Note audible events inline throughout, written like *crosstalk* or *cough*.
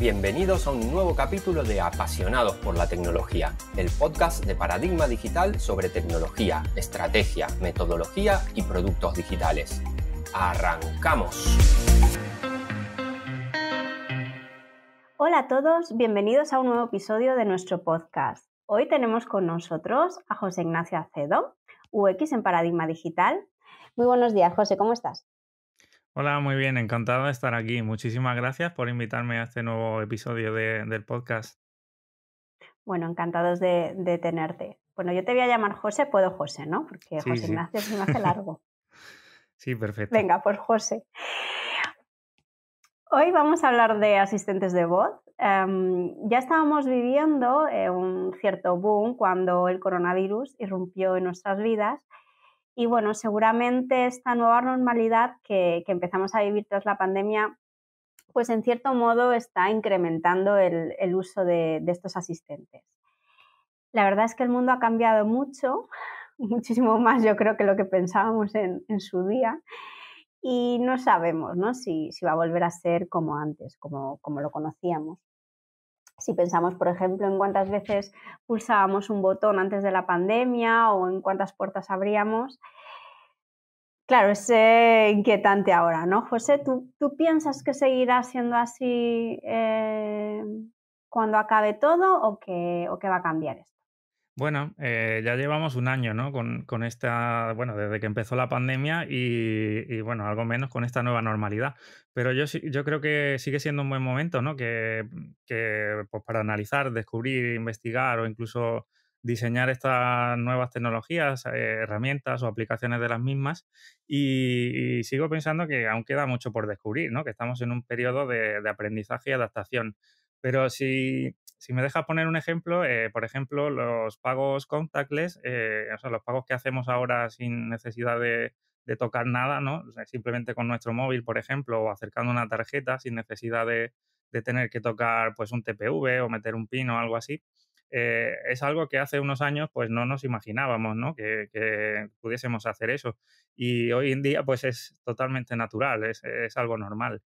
Bienvenidos a un nuevo capítulo de Apasionados por la Tecnología, el podcast de Paradigma Digital sobre tecnología, estrategia, metodología y productos digitales. ¡Arrancamos! Hola a todos, bienvenidos a un nuevo episodio de nuestro podcast. Hoy tenemos con nosotros a José Ignacio Acedo, UX en Paradigma Digital. Muy buenos días, José, ¿cómo estás? Hola, muy bien, encantado de estar aquí. Muchísimas gracias por invitarme a este nuevo episodio del podcast. Bueno, encantados de, tenerte. Bueno, yo te voy a llamar José, puedo José, ¿no? Porque José Ignacio se me hace *laughs* largo. sí, perfecto. Venga, pues José. Hoy vamos a hablar de asistentes de voz. Em, ya estábamos viviendo eh, un cierto boom cuando el coronavirus irrumpió en nuestras vidas y bueno, seguramente esta nueva normalidad que, empezamos a vivir tras la pandemia, pues en cierto modo está incrementando el, uso de, estos asistentes. La verdad es que el mundo ha cambiado mucho, *laughs* muchísimo más yo creo que lo que pensábamos en, su día y no sabemos ¿no? Si, si, va a volver a ser como antes, como, como lo conocíamos. Si pensamos, por ejemplo, en cuántas veces pulsábamos un botón antes de la pandemia o en cuántas puertas abríamos, Claro, es eh, inquietante ahora, ¿no? José, ¿tú, piensas que seguirá siendo así eh, cuando acabe todo o que, o que, va a cambiar esto? Bueno, eh, ya llevamos un año, ¿no? Con, con, esta, bueno, desde que empezó la pandemia y, y, bueno, algo menos con esta nueva normalidad. Pero yo, yo creo que sigue siendo un buen momento, ¿no? Que, que pues para analizar, descubrir, investigar o incluso diseñar estas nuevas tecnologías, eh, herramientas o aplicaciones de las mismas. Y, y, sigo pensando que aún queda mucho por descubrir, ¿no? Que estamos en un periodo de, de aprendizaje y adaptación. Pero si, si me dejas poner un ejemplo, eh, por ejemplo, los pagos contactless, eh, o sea, los pagos que hacemos ahora sin necesidad de, de tocar nada, ¿no? simplemente con nuestro móvil, por ejemplo, o acercando una tarjeta sin necesidad de, de tener que tocar pues un TPV o meter un pin o algo así. Eh, es algo que hace unos años pues no nos imaginábamos ¿no? Que, que, pudiésemos hacer eso y hoy en día pues es totalmente natural, es, es algo normal.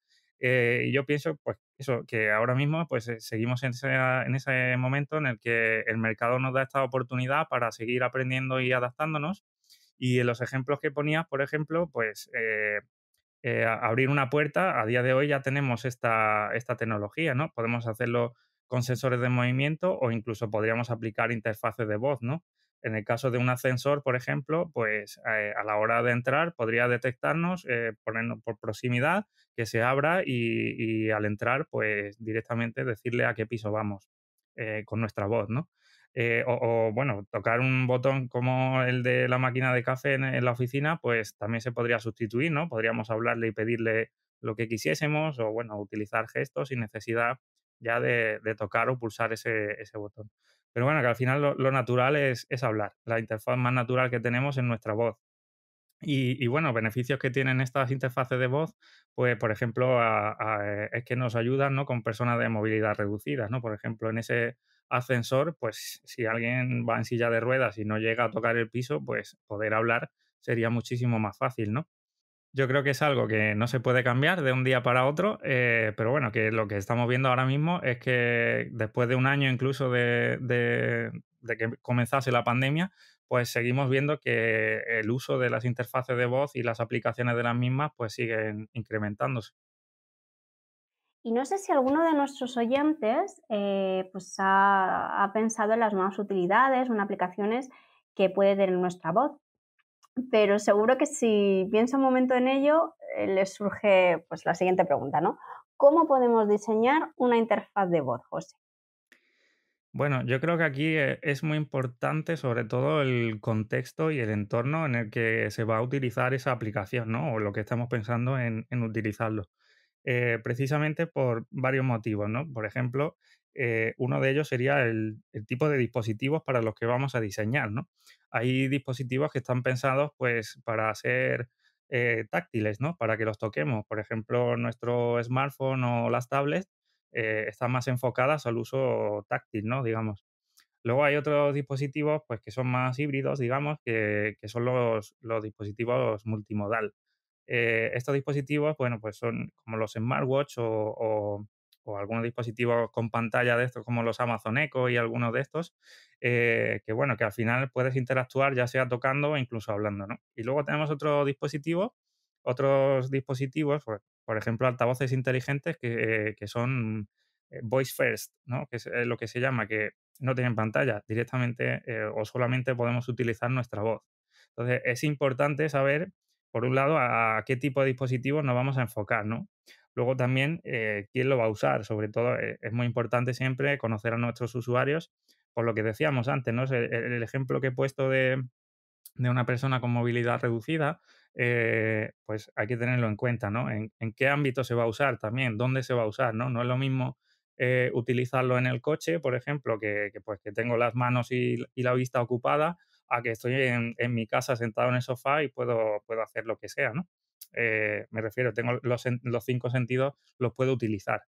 Eh, yo pienso, pues, eso, que ahora mismo, pues, eh, seguimos en ese, momento en el que el mercado nos da esta oportunidad para seguir aprendiendo y adaptándonos. Y en los ejemplos que ponías, por ejemplo, pues, eh, abrir una puerta, a día de hoy ya tenemos esta, esta tecnología, ¿no? Podemos hacerlo con sensores de movimiento o incluso podríamos aplicar interfaces de voz, ¿no? En el caso de un ascensor, por ejemplo, pues eh, a la hora de entrar podría detectarnos, eh, ponernos por proximidad, que se abra y, al entrar, pues directamente decirle a qué piso vamos eh, con nuestra voz, ¿no? O, bueno, tocar un botón como el de la máquina de café en, la oficina, pues también se podría sustituir, ¿no? Podríamos hablarle y pedirle lo que quisiésemos o bueno, utilizar gestos sin necesidad ya de, tocar o pulsar ese, botón. Pero bueno, que al final lo, natural es, es, hablar, la interfaz más natural que tenemos es nuestra voz. Y, bueno, beneficios que tienen estas interfaces de voz, pues por ejemplo, eh, es que nos ayudan ¿no? con personas de movilidad reducida, ¿no? Por ejemplo, en ese ascensor, pues si alguien va en silla de ruedas y no llega a tocar el piso, pues poder hablar sería muchísimo más fácil, ¿no? Yo creo que es algo que no se puede cambiar de un día para otro, eh, pero bueno, que lo que estamos viendo ahora mismo es que después de un año incluso de, que comenzase la pandemia, pues seguimos viendo que el uso de las interfaces de voz y las aplicaciones de las mismas pues siguen incrementándose. Y no sé si alguno de nuestros oyentes eh, pues ha, ha, pensado en las nuevas utilidades o en aplicaciones que puede tener nuestra voz pero seguro que si piensa un momento en ello, eh, le surge pues, la siguiente pregunta, ¿no? ¿Cómo podemos diseñar una interfaz de voz, José? Bueno, yo creo que aquí eh, es muy importante sobre todo el contexto y el entorno en el que se va a utilizar esa aplicación, ¿no? O lo que estamos pensando en, utilizarlo. Eh, precisamente por varios motivos, ¿no? Por ejemplo, eh, uno de ellos sería el, tipo de dispositivos para los que vamos a diseñar, Hay dispositivos que están pensados, pues, para ser eh, táctiles, ¿no? Para que los toquemos. Por ejemplo, nuestro smartphone o las tablets eh, están más enfocadas al uso táctil, ¿no? Digamos. Luego hay otros dispositivos, pues, que son más híbridos, digamos, que, son los, dispositivos multimodal. estos dispositivos, bueno, pues son como los smartwatch o o algunos dispositivos con pantalla de estos, como los Amazon Echo y algunos de estos, eh, que bueno, que al final puedes interactuar ya sea tocando o incluso hablando, ¿no? Y luego tenemos otro dispositivo, otros dispositivos, pues, por, ejemplo, altavoces inteligentes que, son eh, voice first, ¿no? Que es eh, lo que se llama, que no tienen pantalla directamente o solamente podemos utilizar nuestra voz. Entonces, es importante saber por un lado, a, qué tipo de dispositivos nos vamos a enfocar, ¿no? Luego también, eh, quién lo va a usar. Sobre todo, eh, es muy importante siempre conocer a nuestros usuarios, por lo que decíamos antes, ¿no? El, ejemplo que he puesto de, una persona con movilidad reducida, eh, pues hay que tenerlo en cuenta, ¿no? En, qué ámbito se va a usar también, dónde se va a usar, ¿no? No es lo mismo utilizarlo en el coche, por ejemplo, que, pues, tengo las manos y, y la vista ocupada, a que estoy en, mi casa sentado en el sofá y puedo, puedo hacer lo que sea, eh, me refiero, tengo los, los, cinco sentidos, los puedo utilizar.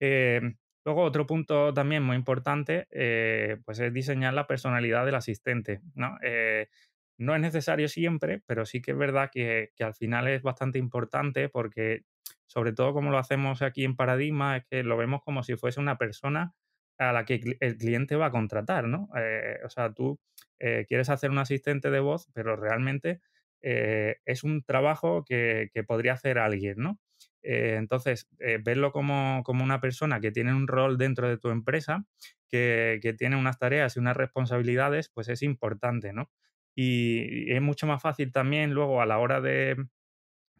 Eh, luego, otro punto también muy importante, eh, pues es diseñar la personalidad del asistente, ¿no? es necesario siempre, pero sí que es verdad que, que al final es bastante importante porque sobre todo como lo hacemos aquí en Paradigma, es que lo vemos como si fuese una persona a la que el cliente va a contratar, ¿no? Eh, o sea, tú eh, quieres hacer un asistente de voz, pero realmente eh, es un trabajo que, podría hacer alguien, ¿no? entonces, verlo como, una persona que tiene un rol dentro de tu empresa, que, tiene unas tareas y unas responsabilidades, pues es importante, ¿no? Y, es mucho más fácil también luego a la hora de,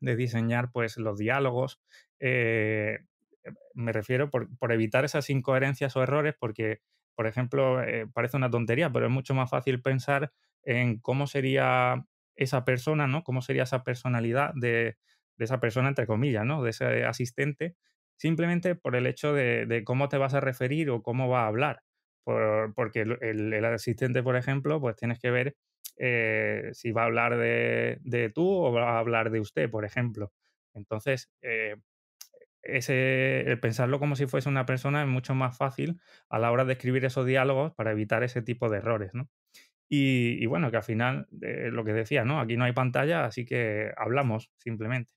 diseñar pues los diálogos, eh, me refiero por, por evitar esas incoherencias o errores, porque, por ejemplo, eh, parece una tontería, pero es mucho más fácil pensar en cómo sería esa persona, ¿no? Cómo sería esa personalidad de, esa persona, entre comillas, ¿no? De ese asistente, simplemente por el hecho de, cómo te vas a referir o cómo va a hablar. porque el, asistente, por ejemplo, pues tienes que ver eh, si va a hablar de, tú o va a hablar de usted, por ejemplo. Entonces, eh, el eh, pensarlo como si fuese una persona es mucho más fácil a la hora de escribir esos diálogos para evitar ese tipo de errores, ¿no? Y, bueno, que al final, eh, lo que decía, ¿no? Aquí no hay pantalla, así que hablamos simplemente.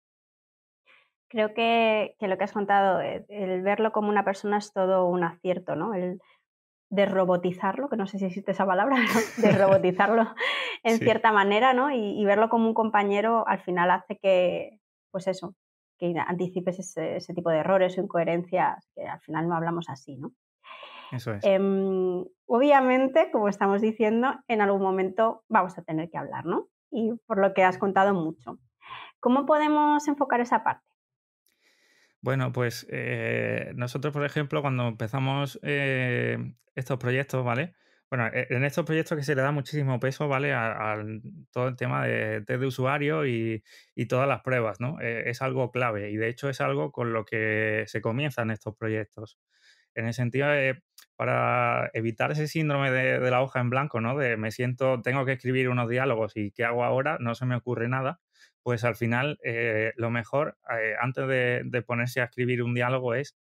Creo que, lo que has contado, eh, el verlo como una persona es todo un acierto, ¿no? El desrobotizarlo, que no sé si existe esa palabra, *laughs* desrobotizarlo *laughs* en cierta manera, ¿no? y verlo como un compañero al final hace que, pues eso, que anticipes ese, tipo de errores o incoherencias, que al final no hablamos así, ¿no? Eso es. Em, obviamente, como estamos diciendo, en algún momento vamos a tener que hablar, ¿no? Y por lo que has contado mucho. ¿Cómo podemos enfocar esa parte? Bueno, pues eh, nosotros, por ejemplo, cuando empezamos eh, estos proyectos, ¿vale? Bueno, e, en estos proyectos que se le da muchísimo peso, ¿vale? A, todo el tema de de usuario y, todas las pruebas, ¿no? Eh, es algo clave y de hecho es algo con lo que se comienzan estos proyectos. En el sentido de, para evitar ese síndrome de, la hoja en blanco, ¿no? De me siento, tengo que escribir unos diálogos y ¿qué hago ahora? No se me ocurre nada. Pues al final, eh, lo mejor, eh, antes de, de, ponerse a escribir un diálogo es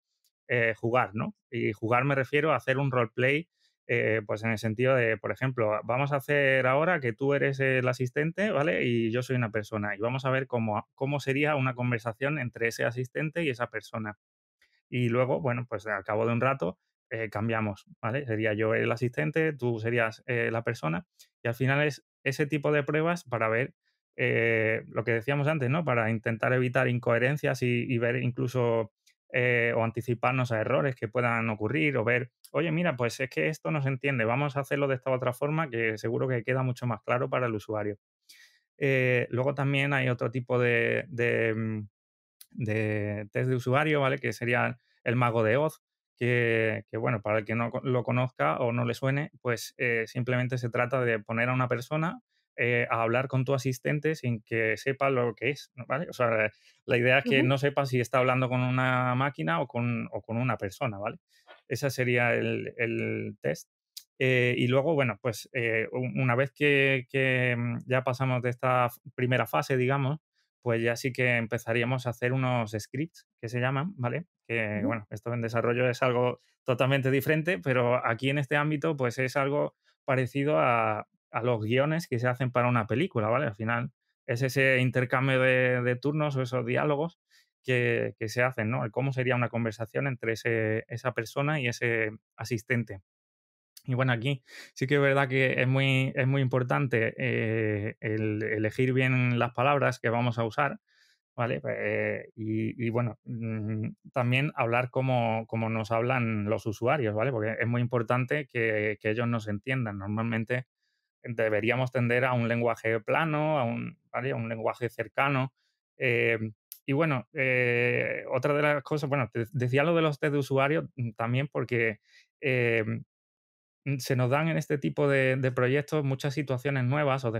jugar, ¿no? Y jugar me refiero a hacer un roleplay eh, pues en el sentido de, por ejemplo, vamos a hacer ahora que tú eres el asistente, ¿vale? Y yo soy una persona, y vamos a ver cómo, cómo sería una conversación entre ese asistente y esa persona. Y luego, bueno, pues al cabo de un rato, eh, cambiamos, ¿vale? Sería yo el asistente, tú serías eh, la persona, y al final es ese tipo de pruebas para ver lo que decíamos antes, ¿no? Para intentar evitar incoherencias y ver incluso eh, o anticiparnos a errores que puedan ocurrir o ver, oye, mira, pues es que esto no se entiende, vamos a hacerlo de esta otra forma que seguro que queda mucho más claro para el usuario. Eh, luego también hay otro tipo de, mm, de, test de usuario, ¿vale? Que sería el mago de Oz, que, bueno, para el que no lo conozca o no le suene, pues eh, simplemente se trata de poner a una persona eh, a hablar con tu asistente sin que sepa lo que es, ¿vale? O sea, eh, la idea es que no sepa si está hablando con una máquina o con, una persona, ¿vale? Ese sería el, test. Eh, y luego, bueno, pues una vez que, que, mm, ya pasamos de esta primera fase, digamos, pues ya sí que empezaríamos a hacer unos scripts que se llaman, ¿vale? Que bueno, esto en desarrollo es algo totalmente diferente, pero aquí en este ámbito pues es algo parecido a, a los guiones que se hacen para una película, ¿vale? Al final es ese intercambio de, turnos o esos diálogos que, se hacen, ¿no? Cómo sería una conversación entre ese, esa persona y ese asistente. Y bueno, aquí sí que es verdad que es muy, es muy importante eh, elegir bien las palabras que vamos a usar, ¿vale? Eh, y, bueno, mm, también hablar como, como, nos hablan los usuarios, ¿vale? Porque es muy importante que, que ellos nos entiendan. Normalmente deberíamos tender a un lenguaje plano, a un, un lenguaje cercano. Eh, y bueno, eh, otra de las cosas, bueno, decía lo de los test de usuario mm, también porque eh, mm, se nos dan en este tipo de, proyectos muchas situaciones nuevas o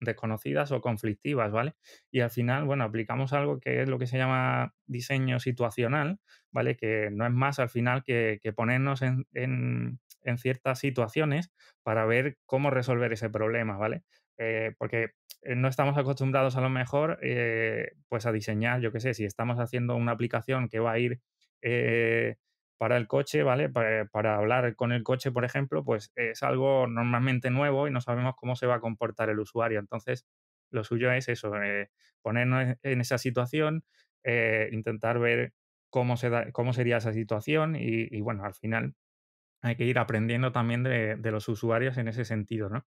desconocidas o conflictivas, ¿vale? Y al final, bueno, aplicamos algo que es lo que se llama diseño situacional, ¿vale? Que no es más al final que, que ponernos en en ciertas situaciones para ver cómo resolver ese problema, ¿vale? Eh, porque eh, no estamos acostumbrados a lo mejor eh, pues a diseñar, yo qué sé, si estamos haciendo una aplicación que va a ir para el coche, ¿vale? Para, hablar con el coche, por ejemplo, pues es algo normalmente nuevo y no sabemos cómo se va a comportar el usuario. Entonces, lo suyo es eso, ponernos e-, en esa situación, intentar ver cómo, se cómo sería esa situación y, bueno, al final hay que ir aprendiendo también de, los usuarios en ese sentido, ¿no?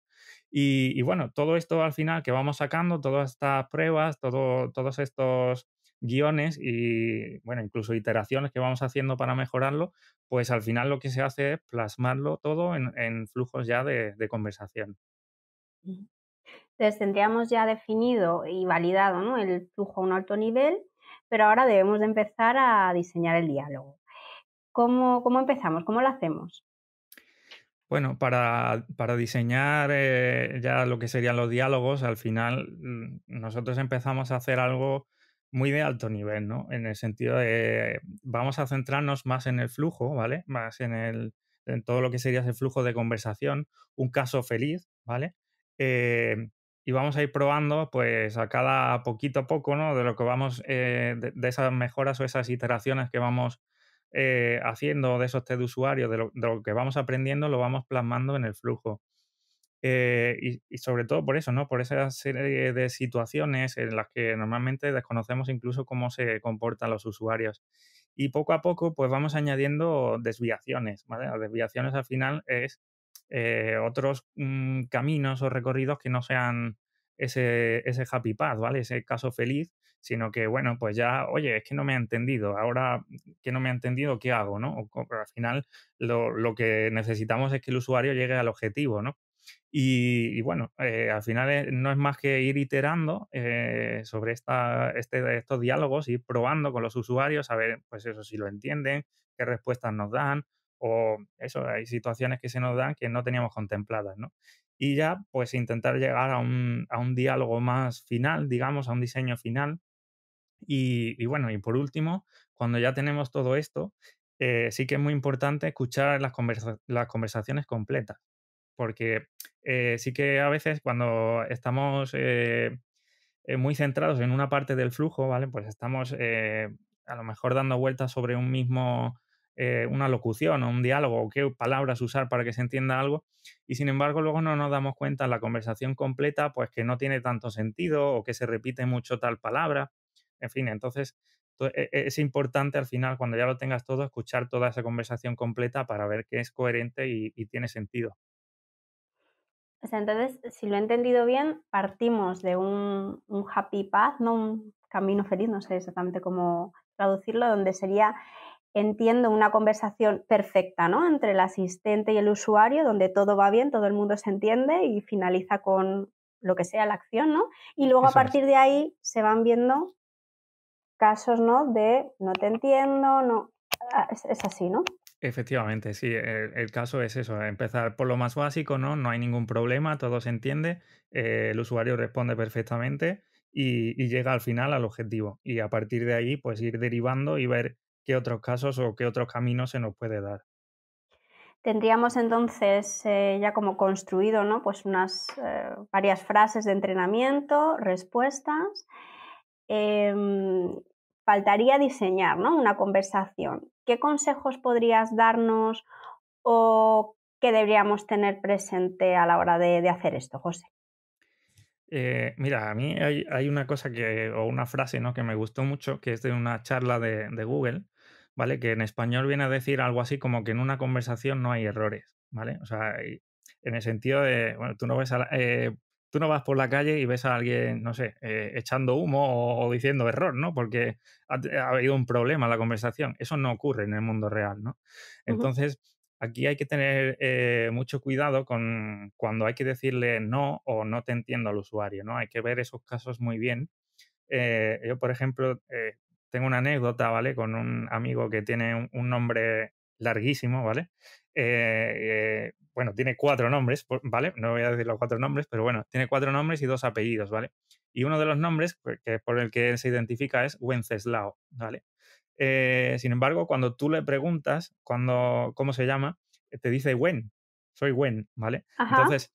Y, bueno, todo esto al final que vamos sacando, todas estas pruebas, todo, todos estos guiones y, bueno, incluso iteraciones que vamos haciendo para mejorarlo, pues al final lo que se hace es plasmarlo todo en, flujos ya de, conversación. Entonces tendríamos ya definido y validado el flujo a un alto nivel, pero ahora debemos de empezar a diseñar el diálogo. ¿Cómo, empezamos? ¿Cómo lo hacemos? Bueno, para, diseñar eh, ya lo que serían los diálogos, al final mm, nosotros empezamos a hacer algo muy de alto nivel, ¿no? En el sentido de vamos a centrarnos más en el flujo, ¿vale? Más en el en todo lo que sería ese flujo de conversación, un caso feliz, ¿vale? Eh, y vamos a ir probando, pues, a cada poquito a poco, ¿no? De lo que vamos, eh, de, esas mejoras o esas iteraciones que vamos eh, haciendo de esos test de usuario, de lo, que vamos aprendiendo, lo vamos plasmando en el flujo. Eh, y, sobre todo por eso, ¿no? Por esa serie de situaciones en las que normalmente desconocemos incluso cómo se comportan los usuarios. Y poco a poco, pues vamos añadiendo desviaciones, ¿vale? Las desviaciones al final es eh, otros mm, caminos o recorridos que no sean ese, ese happy path, ¿vale? Ese caso feliz sino que, bueno, pues ya, oye, es que no me ha entendido, ahora que no me ha entendido, ¿qué hago? ¿no? al final lo, que necesitamos es que el usuario llegue al objetivo, ¿no? Y, y bueno, eh, al final eh, no es más que ir iterando eh, sobre este, estos diálogos, ir probando con los usuarios, a ver, pues eso, si lo entienden, qué respuestas nos dan, o eso, hay situaciones que se nos dan que no teníamos contempladas, ¿no? Y ya, pues intentar llegar a un, a un diálogo más final, digamos, a un diseño final, y, bueno, y por último, cuando ya tenemos todo esto, eh, sí que es muy importante escuchar las, conversaciones completas, porque eh, sí que a veces cuando estamos eh, muy centrados en una parte del flujo, ¿vale? Pues estamos a lo mejor dando vueltas sobre un mismo, una locución o un diálogo o qué palabras usar para que se entienda algo. Y sin embargo, luego no nos damos cuenta en la conversación completa, pues que no tiene tanto sentido o que se repite mucho tal palabra en fin, entonces e, e, es importante al final, cuando ya lo tengas todo, escuchar toda esa conversación completa para ver qué es coherente y, tiene sentido. entonces, si lo he entendido bien, partimos de un, happy path, no un camino feliz, no sé exactamente cómo traducirlo, donde sería, entiendo, una conversación perfecta, ¿no? Entre el asistente y el usuario, donde todo va bien, todo el mundo se entiende y finaliza con lo que sea la acción, ¿no? Y luego a partir de ahí se van viendo casos, ¿no? De no te entiendo, no. Ah, es, así, ¿no? Efectivamente, sí, e, el, caso es eso, empezar por lo más básico, ¿no? No hay ningún problema, todo se entiende, eh, el usuario responde perfectamente y, llega al final al objetivo. Y a partir de ahí, pues ir derivando y ver qué otros casos o qué otros caminos se nos puede dar. Tendríamos entonces eh, ya como construido, ¿no? Pues unas eh, varias frases de entrenamiento, respuestas. Em, faltaría diseñar una conversación. ¿Qué consejos podrías darnos o qué deberíamos tener presente a la hora de, hacer esto, José? Eh, mira, a mí hay, una cosa que, o una frase ¿no? que me gustó mucho, que es de una charla de, Google, ¿vale? Que en español viene a decir algo así como que en una conversación no hay errores, ¿vale? O sea, en el sentido de, bueno, tú no ves, a eh, tú no vas por la calle y ves a alguien, no sé, eh, echando humo o, diciendo error, ¿no? Porque ha, habido un problema en la conversación. Eso no ocurre en el mundo real, ¿no? Entonces, aquí hay que tener eh, mucho cuidado con cuando hay que decirle no o no te entiendo al usuario, ¿no? Hay que ver esos casos muy bien. Eh, yo, por ejemplo, tengo una anécdota, ¿vale? Con un amigo que tiene un nombre larguísimo, ¿vale? Eh, eh, bueno, tiene cuatro nombres, ¿vale? No voy a decir los cuatro nombres, pero bueno, tiene cuatro nombres y dos apellidos, ¿vale? Y uno de los nombres pues, que, por el que se identifica es Wenceslao, ¿vale? Eh, sin embargo, cuando tú le preguntas cuando, cómo se llama, te dice Wen, soy Wen, ¿vale? Entonces,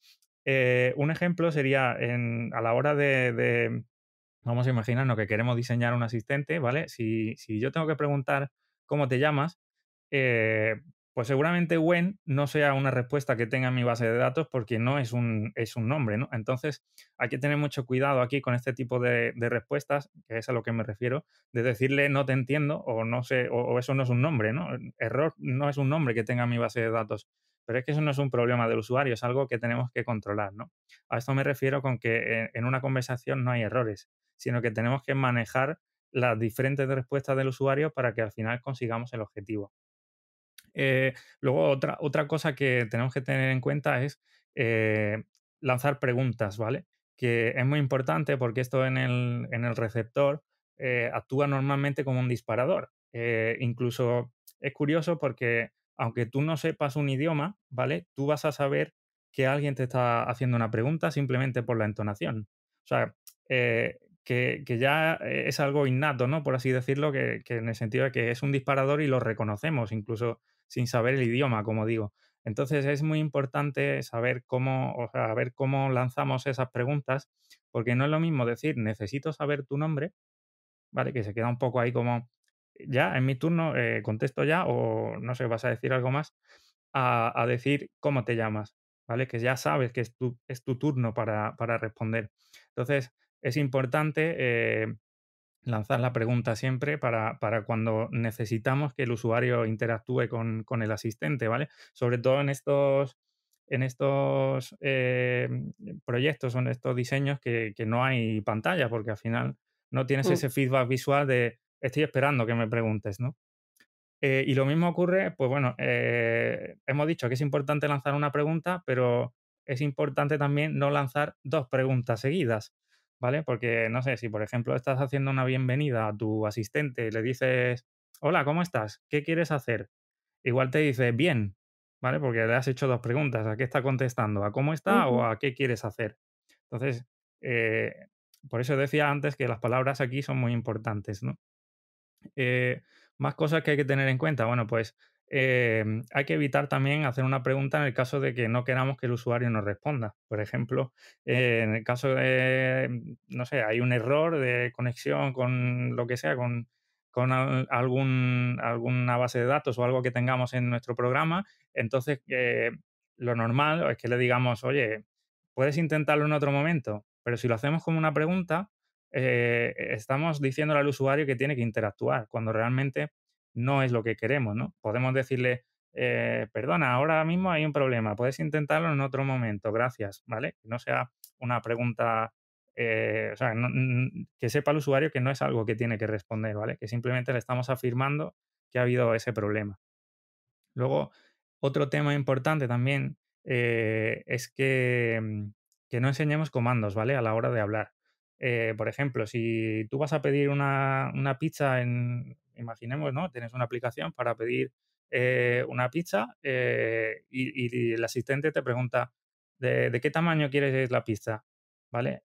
un ejemplo sería a la hora de, vamos a imaginarnos que queremos diseñar un asistente, ¿vale? Si, si yo tengo que preguntar cómo te llamas, eh, pues seguramente WEN no sea una respuesta que tenga mi base de datos porque no es un, es un nombre, ¿no? Entonces hay que tener mucho cuidado aquí con este tipo de, respuestas, que es a lo que me refiero, de decirle no te entiendo o no sé, o, eso no es un nombre, ¿no? Error no es un nombre que tenga mi base de datos. Pero es que eso no es un problema del usuario, es algo que tenemos que controlar, ¿no? A esto me refiero con que eh, en una conversación no hay errores, sino que tenemos que manejar las diferentes respuestas del usuario para que al final consigamos el objetivo. Eh, luego, otra, otra cosa que tenemos que tener en cuenta es eh, lanzar preguntas, ¿vale? Que es muy importante porque esto en el, receptor eh, actúa normalmente como un disparador. incluso es curioso porque aunque tú no sepas un idioma, ¿vale? Tú vas a saber que alguien te está haciendo una pregunta simplemente por la entonación. O sea, que, ya es algo innato, ¿no? Por así decirlo, que, que, en el sentido de que es un disparador y lo reconocemos. Incluso sin saber el idioma, como digo. Entonces es muy importante saber cómo, o ver cómo lanzamos esas preguntas, porque no es lo mismo decir necesito saber tu nombre, ¿vale? Que se queda un poco ahí como ya, en mi turno eh, contesto ya, o no sé, vas a decir algo más, a, decir cómo te llamas, ¿vale? Que ya sabes que es tu, es tu turno para, responder. Entonces, es importante eh, lanzar la pregunta siempre para, cuando necesitamos que el usuario interactúe con, el asistente, ¿vale? Sobre todo en estos, en estos eh, proyectos o en estos diseños que, no hay pantalla, porque al final no tienes mm. ese feedback visual de estoy esperando que me preguntes, ¿no? Eh, y lo mismo ocurre, pues bueno, eh, hemos dicho que es importante lanzar una pregunta, pero es importante también no lanzar dos preguntas seguidas, ¿vale? Porque, no sé, si por ejemplo estás haciendo una bienvenida a tu asistente y le dices, hola, ¿cómo estás? ¿Qué quieres hacer? Igual te dice, bien, ¿vale? Porque le has hecho dos preguntas, ¿a qué está contestando? ¿A cómo está o a qué quieres hacer? Entonces, eh, por eso decía antes que las palabras aquí son muy importantes, ¿no? Eh, más cosas que hay que tener en cuenta, bueno, pues eh, hay que evitar también hacer una pregunta en el caso de que no queramos que el usuario nos responda. Por ejemplo, eh, en el caso de, no sé, hay un error de conexión con lo que sea, con, alguna base de datos o algo que tengamos en nuestro programa, entonces eh, lo normal es que le digamos, oye, puedes intentarlo en otro momento, pero si lo hacemos como una pregunta, estamos diciéndole al usuario que tiene que interactuar, cuando realmente no es lo que queremos, ¿no? Podemos decirle, eh, perdona, ahora mismo hay un problema, puedes intentarlo en otro momento, gracias, ¿vale? Que no sea una pregunta, eh, o sea, que sepa el usuario que no es algo que tiene que responder, ¿vale? Que simplemente le estamos afirmando que ha habido ese problema. Luego, otro tema importante también eh, es que, mm, que no enseñemos comandos, ¿vale? A la hora de hablar. Eh, por ejemplo, si tú vas a pedir una, pizza en, imaginemos, ¿no? Tienes una aplicación para pedir eh, una pizza eh, y, el asistente te pregunta, ¿de, qué tamaño quieres la pizza? ¿Vale?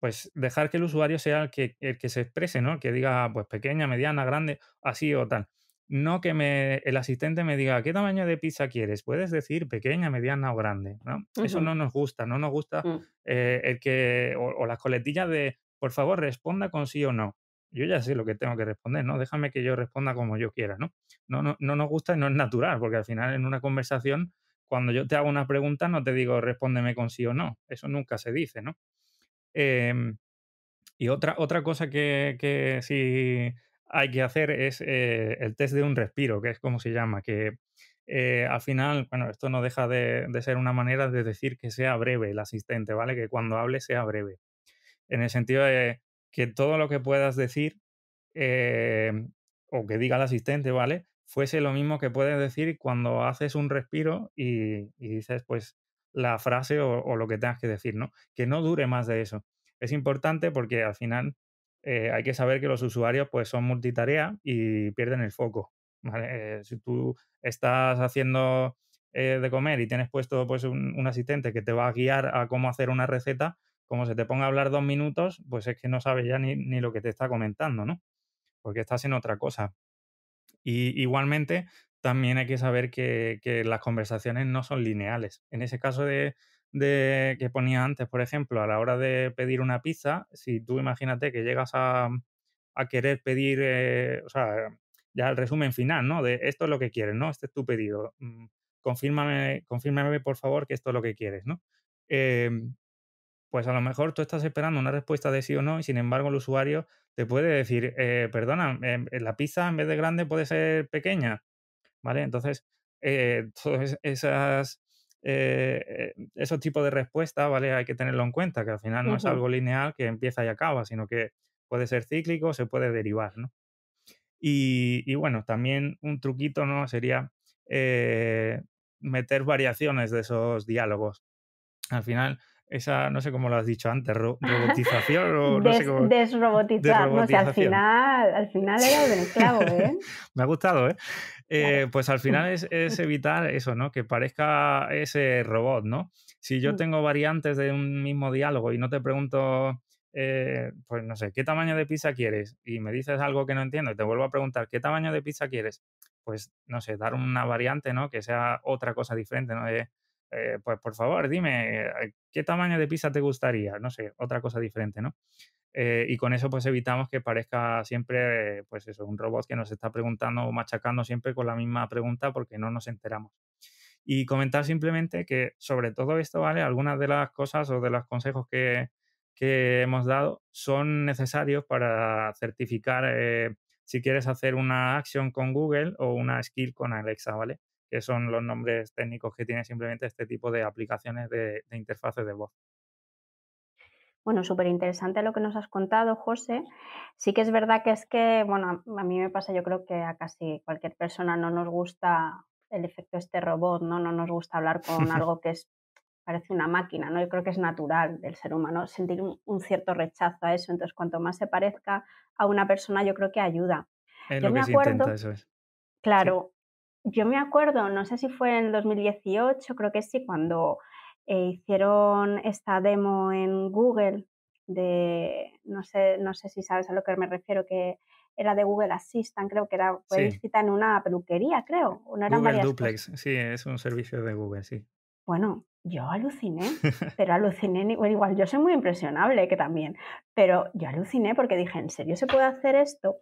Pues dejar que el usuario sea el que, el que se exprese, ¿no? que diga, pues pequeña, mediana, grande, así o tal. No que me, el asistente me diga, ¿qué tamaño de pizza quieres? Puedes decir pequeña, mediana o grande. Eso no nos gusta, no nos gusta mm. eh, el que, o, las coletillas de, por favor, responda con sí o no yo ya sé lo que tengo que responder, ¿no? Déjame que yo responda como yo quiera, ¿no? No, no, no nos gusta y no es natural, porque al final en una conversación, cuando yo te hago una pregunta, no te digo respóndeme con sí o no. Eso nunca se dice, ¿no? Em, y otra, otra cosa que, que sí hay que hacer es eh, el test de un respiro, que es como se llama, que eh, al final, bueno, esto no deja de, ser una manera de decir que sea breve el asistente, ¿vale? Que cuando hable sea breve. En el sentido de que todo lo que puedas decir eh, o que diga el asistente, ¿vale? Fuese lo mismo que puedes decir cuando haces un respiro y, dices, pues, la frase o, o, lo que tengas que decir, ¿no? Que no dure más de eso. Es importante porque al final eh, hay que saber que los usuarios pues, son multitarea y pierden el foco. Eh, si tú estás haciendo eh, de comer y tienes puesto pues, un, asistente que te va a guiar a cómo hacer una receta, como se te ponga a hablar dos minutos, pues es que no sabes ya ni, lo que te está comentando, ¿no? Porque estás en otra cosa. Y igualmente, también hay que saber que, que las conversaciones no son lineales. En ese caso de, de, que ponía antes, por ejemplo, a la hora de pedir una pizza, si tú imagínate que llegas a, querer pedir, eh, o sea, ya el resumen final, ¿no? De esto es lo que quieres, ¿no? Este es tu pedido. Mm, confírmame, confírmame por favor, que esto es lo que quieres, ¿no? Em, pues a lo mejor tú estás esperando una respuesta de sí o no y sin embargo el usuario te puede decir, eh, perdona, em, eh, la pizza en vez de grande puede ser pequeña, ¿vale? Entonces, todas esas eh, eh tipo de respuesta ¿vale? Hay que tenerlo en cuenta, que al final no es algo lineal que empieza y acaba, sino que puede ser cíclico, se puede derivar, Y, bueno, también un truquito, ¿no? Sería eh, meter variaciones de esos diálogos. Al final, esa, no sé cómo lo has dicho antes, *laughs* robotización o no sé cómo. al final, al final era el esclavo, ¿eh? *laughs* Me ha gustado, ¿eh? eh pues al final *laughs* es, evitar eso, ¿no? Que parezca ese robot, ¿no? Si yo mm. tengo variantes de un mismo diálogo y no te pregunto, eh, pues no sé, ¿qué tamaño de pizza quieres? Y me dices algo que no entiendo y te vuelvo a preguntar, ¿qué tamaño de pizza quieres? Pues no sé, dar una variante, ¿no? Que sea otra cosa diferente, ¿no? Eh, eh, pues por favor, dime, eh, ¿qué tamaño de pizza te gustaría? No sé, otra cosa diferente, ¿no? Eh, y con eso pues evitamos que parezca siempre, pues eso, un robot que nos está preguntando o machacando siempre con la misma pregunta porque no nos enteramos. Y comentar simplemente que sobre todo esto, ¿vale? Algunas de las cosas o de los consejos que, hemos dado son necesarios para certificar si quieres hacer una acción con Google o una skill con Alexa, ¿vale? que son los nombres técnicos que tiene simplemente este tipo de aplicaciones de, interfaces de voz. Bueno, súper interesante lo que nos has contado, José. Sí que es verdad que es que, bueno, a mí me pasa, yo creo que a casi cualquier persona no nos gusta el efecto este robot, ¿no? No nos gusta hablar con *laughs* algo que es parece una máquina, ¿no? Yo creo que es natural del ser humano sentir un, cierto rechazo a eso. Entonces, cuanto más se parezca a una persona, yo creo que ayuda. Es yo acuerdo, eso es. Claro, yo me acuerdo, no sé si fue en 2018, creo que sí, cuando eh, hicieron esta demo en Google de, no sé, no sé si sabes a lo que me refiero, que era de Google Assistant, creo que era, fue en una peluquería, creo. No Google Duplex, sí, es un servicio de Google, sí. Bueno, yo aluciné, *laughs* pero aluciné, igual yo soy muy impresionable que también, pero yo aluciné porque dije, ¿en serio se puede hacer esto?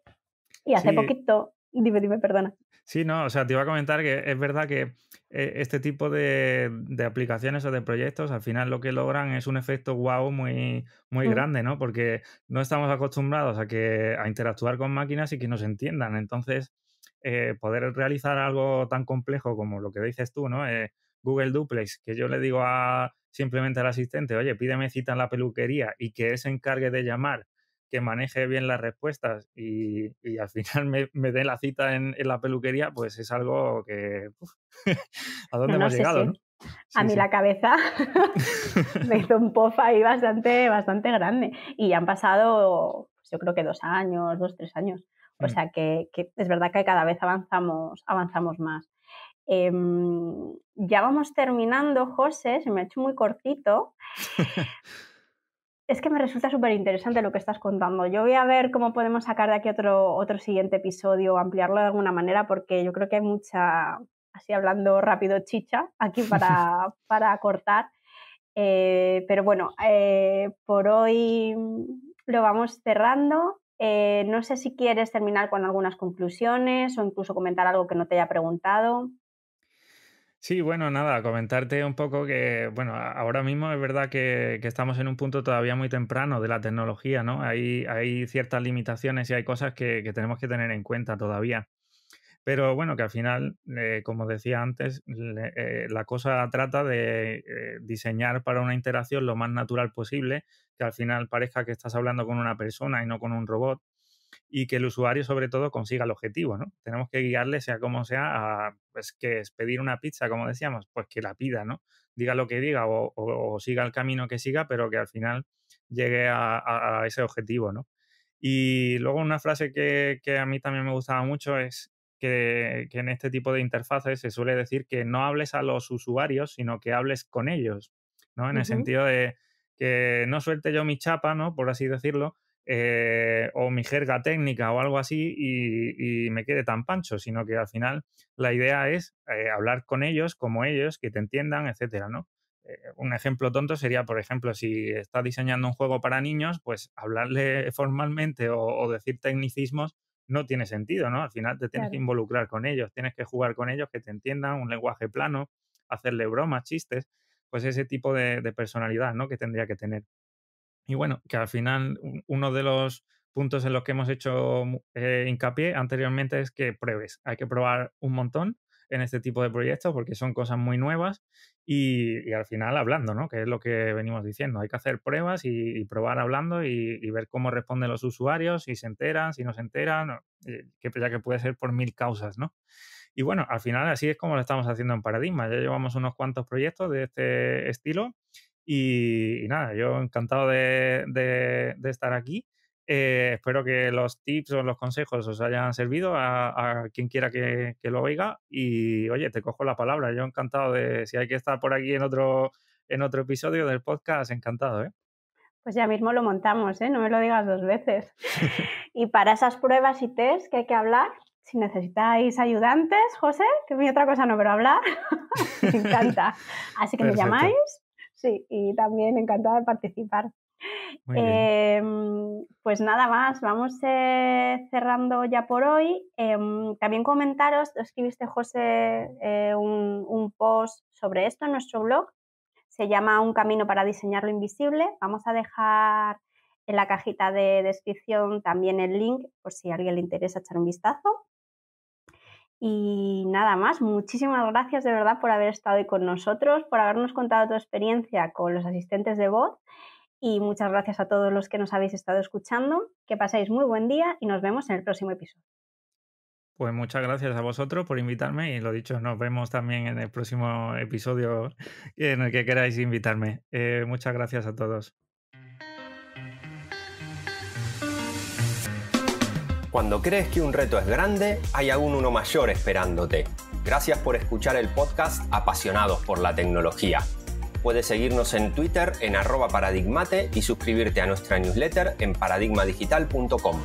Y hace poquito Dime, dime, perdona. Sí, no, o sea, te iba a comentar que es verdad que eh, este tipo de, aplicaciones o de proyectos al final lo que logran es un efecto wow muy, muy mm. grande, ¿no? Porque no estamos acostumbrados a, que, a interactuar con máquinas y que nos entiendan. Entonces, eh, poder realizar algo tan complejo como lo que dices tú, ¿no? Eh, Google Duplex, que yo le digo a, simplemente al asistente, oye, pídeme cita en la peluquería y que se encargue de llamar que maneje bien las respuestas y, al final *laughs* me, dé la cita en, la peluquería, pues es algo que... *laughs* ¿A dónde hemos llegado? a mí la cabeza *laughs* me hizo un pof ahí bastante, bastante grande. Y han pasado, pues, yo creo que dos años, dos, tres años. O mm. sea que, es verdad que cada vez avanzamos, avanzamos más. Em, ya vamos terminando, José, se me ha hecho muy cortito. Es que me resulta súper interesante lo que estás contando. Yo voy a ver cómo podemos sacar de aquí otro, otro siguiente episodio o ampliarlo de alguna manera, porque yo creo que hay mucha, así hablando rápido, chicha aquí para, *laughs* cortar. Eh, pero bueno, eh, por hoy lo vamos cerrando. Eh, no sé si quieres terminar con algunas conclusiones o incluso comentar algo que no te haya preguntado. Sí, bueno, nada, comentarte un poco que, bueno, ahora mismo es verdad que, estamos en un punto todavía muy temprano de la tecnología, ¿no? Hay, hay ciertas limitaciones y hay cosas que, tenemos que tener en cuenta todavía. Pero bueno, que al final, eh, como decía antes, eh, la cosa trata de eh, diseñar para una interacción lo más natural posible, que al final parezca que estás hablando con una persona y no con un robot y que el usuario sobre todo consiga el objetivo, ¿no? Tenemos que guiarle, sea como sea, a, pues, que es pedir una pizza, como decíamos, pues que la pida, ¿no? Diga lo que diga o, siga el camino que siga, pero que al final llegue a, ese objetivo, ¿no? Y luego una frase que, a mí también me gustaba mucho es que, en este tipo de interfaces se suele decir que no hables a los usuarios, sino que hables con ellos, ¿no? En el sentido de que no suelte yo mi chapa, ¿no? Por así decirlo, eh, o mi jerga técnica o algo así y, me quede tan pancho, sino que al final la idea es eh, hablar con ellos como ellos, que te entiendan, etcétera, ¿no? Eh, un ejemplo tonto sería, por ejemplo, si estás diseñando un juego para niños, pues hablarle *laughs* formalmente o, decir tecnicismos no tiene sentido, ¿no? Al final te tienes que involucrar con ellos, tienes que jugar con ellos, que te entiendan un lenguaje plano, hacerle bromas, chistes, pues ese tipo de, de personalidad, ¿no? Que tendría que tener. Y bueno, que al final uno de los puntos en los que hemos hecho eh, hincapié anteriormente es que pruebes. Hay que probar un montón en este tipo de proyectos porque son cosas muy nuevas y, al final hablando, ¿no? Que es lo que venimos diciendo. Hay que hacer pruebas y, probar hablando y, ver cómo responden los usuarios, si se enteran, si no se enteran, eh, que ya que puede ser por mil causas, ¿no? Y bueno, al final así es como lo estamos haciendo en Paradigma. Ya llevamos unos cuantos proyectos de este estilo y, nada, yo encantado de, estar aquí. Eh, espero que los tips o los consejos os hayan servido a, quien quiera que, lo oiga. Y oye, te cojo la palabra. Yo encantado de, si hay que estar por aquí en otro, en otro episodio del podcast, encantado. ¿eh? Pues ya mismo lo montamos, ¿eh? no me lo digas dos veces. *laughs* y para esas pruebas y test que hay que hablar, si necesitáis ayudantes, José, que mi otra cosa no, pero hablar, *laughs* me encanta. Así que me llamáis sí, y también encantada de participar. Em, pues nada más, vamos eh, cerrando ya por hoy. Em, también comentaros, escribiste José eh, un, un, post sobre esto en nuestro blog, se llama Un camino para diseñar lo invisible. Vamos a dejar en la cajita de descripción también el link por si a alguien le interesa echar un vistazo. Y nada más, muchísimas gracias de verdad por haber estado hoy con nosotros, por habernos contado tu experiencia con los asistentes de voz y muchas gracias a todos los que nos habéis estado escuchando. Que paséis muy buen día y nos vemos en el próximo episodio. Pues muchas gracias a vosotros por invitarme y lo dicho, nos vemos también en el próximo episodio en el que queráis invitarme. Eh, muchas gracias a todos. Cuando crees que un reto es grande, hay aún uno mayor esperándote. Gracias por escuchar el podcast Apasionados por la Tecnología. Puedes seguirnos en Twitter en arroba paradigmate y suscribirte a nuestra newsletter en paradigmadigital.com.